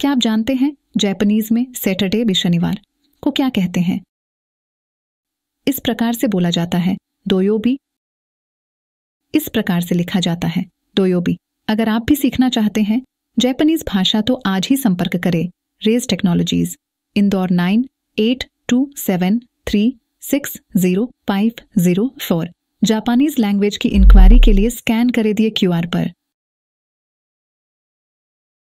क्या आप जानते हैं जैपनीज में सैटरडे भी शनिवार को क्या कहते हैं इस प्रकार से बोला जाता है दोयोबी इस प्रकार से लिखा जाता है दोयोबी अगर आप भी सीखना चाहते हैं जैपनीज भाषा तो आज ही संपर्क करें रेज technologies Indore nine eight two seven three six zero five zero four Japanese language की इंक्वायरी के लिए स्कैन करे दिए क्यूआर पर